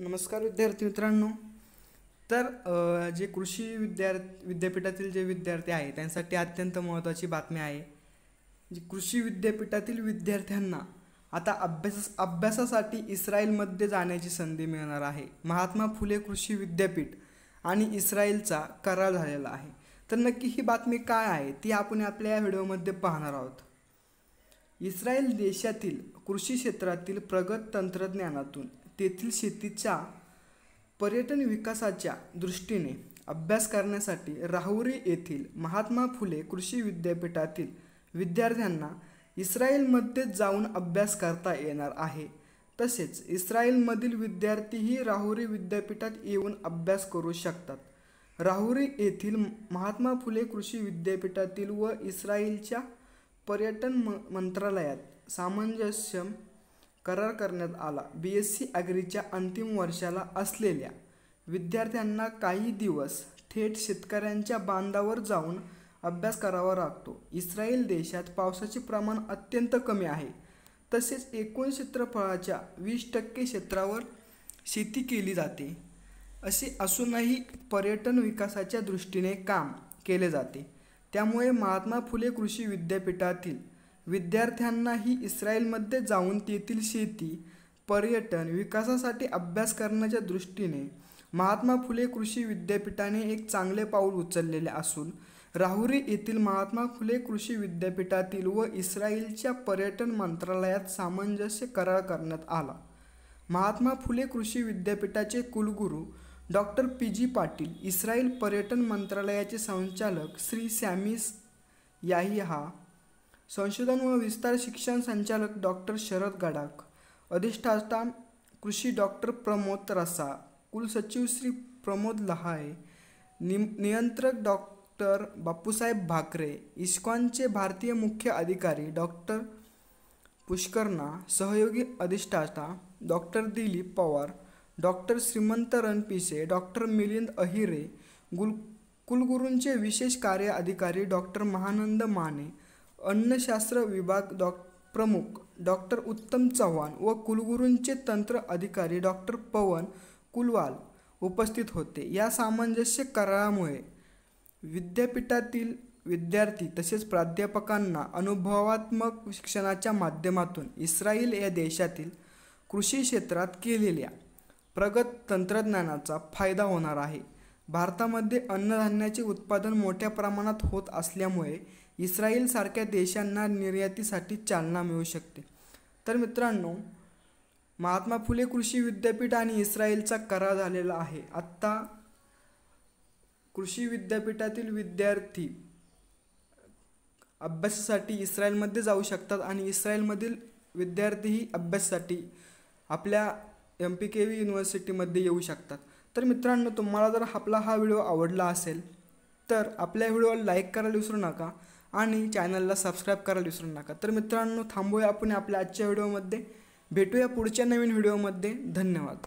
नमस्कार विद्यार्थी मित्रांनो तर जे कृषी विद्या विद्यापीठातील जे विद्यार्थी आहे त्यांसाठी अत्यंत महत्त्वाची बातमी आहे जी कृषी विद्यापीठातील विद्यार्थ्यांना आता अभ्यास अभ्यासासाठी इस्रायलमध्ये जाण्याची संधी मिळणार आहे महात्मा फुले कृषी विद्यापीठ आणि इस्रायलचा करार झालेला आहे तर नक्की ही बातमी काय आहे ती आपण आपल्या या व्हिडिओमध्ये पाहणार आहोत इस्रायल देशातील कृषी क्षेत्रातील प्रगत तंत्रज्ञानातून तेथील शेतीच्या पर्यटन विकासाच्या दृष्टीने अभ्यास करण्यासाठी राहुरी येथील महात्मा फुले कृषी विद्यापीठातील विद्यार्थ्यांना इस्रायलमध्ये जाऊन अभ्यास करता येणार आहे तसेच इस्रायलमधील विद्यार्थीही राहुरी विद्यापीठात येऊन अभ्यास करू शकतात राहुरी येथील महात्मा फुले कृषी विद्यापीठातील व इस्रायलच्या पर्यटन म मंत्रालयात सामंजस्य करार करण्यात आला बी एस सी ॲग्रीच्या अंतिम वर्षाला असलेल्या विद्यार्थ्यांना काही दिवस थेट शेतकऱ्यांच्या बांधावर जाऊन अभ्यास करावा लागतो इस्रायल देशात पावसाचे प्रमाण अत्यंत कमी आहे तसेच एकूण क्षेत्रफळाच्या वीस टक्के क्षेत्रावर शेती केली जाते असे असूनही पर्यटन विकासाच्या दृष्टीने काम केले जाते त्यामुळे महात्मा फुले कृषी विद्यापीठातील विद्यार्थ्यांनाही इस्रायलमध्ये जाऊन तेथील शेती पर्यटन विकासासाठी अभ्यास करण्याच्या दृष्टीने महात्मा फुले कृषी विद्यापीठाने एक चांगले पाऊल उचललेले असून राहुरी येथील महात्मा फुले कृषी विद्यापीठातील व इस्रायलच्या पर्यटन मंत्रालयात सामंजस्य करार करण्यात आला महात्मा फुले कृषी विद्यापीठाचे कुलगुरू doctor P G Patil Israel पर्यटन मंत्रालयाचे संचालक श्री सॅमिस याही हा संशोधन व विस्तार शिक्षण संचालक डॉक्टर शरद गाडाक अधिष्ठाता कृषी डॉक्टर प्रमोद रसा कुलसचिव श्री प्रमोद लहाय नि नियंत्रक डॉक्टर बापूसाहेब भाकरे इस्कॉनचे भारतीय मुख्य अधिकारी डॉक्टर पुष्करना सहयोगी अधिष्ठाता doctor Dilip Pawar doctor Shrimant Ranpise doctor Milind Ahire गुल कुलगुरूंचे विशेष कार्य अधिकारी डॉक्टर महानंद माने अन्नशास्त्र विभाग डॉ प्रमुख डॉक्टर उत्तम चव्हाण व कुलगुरूंचे तंत्र अधिकारी डॉक्टर पवन कुलवाल उपस्थित होते या सामंजस्य करारामुळे विद्यापीठातील विद्यार्थी तसेच प्राध्यापकांना अनुभवात्मक शिक्षणाच्या माध्यमातून इस्रायल या देशातील कृषी क्षेत्रात केलेल्या प्रगत तंत्रज्ञानाचा फायदा होणार आहे भारतामध्ये अन्नधान्याचे उत्पादन मोठ्या प्रमाणात होत असल्यामुळे इस्रायलसारख्या देशांना निर्यातीसाठी चालना मिळू शकते तर मित्रांनो महात्मा फुले कृषी विद्यापीठ आणि इस्रायलचा करार झालेला आहे आत्ता कृषी विद्यापीठातील विद्यार्थी अभ्यासासाठी इस्रायलमध्ये जाऊ शकतात आणि इस्रायलमधील विद्यार्थीही अभ्यासासाठी आपल्या एम पी के व्ही युनिव्हर्सिटीमध्ये येऊ शकतात तर मित्रांनो तुम्हाला जर आपला हा व्हिडिओ आवडला असेल तर आपल्या व्हिडिओला लाईक करायला विसरू नका आणि चॅनलला सबस्क्राईब करायला विसरू नका तर मित्रांनो थांबूया आपण आपल्या आजच्या व्हिडिओमध्ये भेटूया पुढच्या नवीन व्हिडिओमध्ये धन्यवाद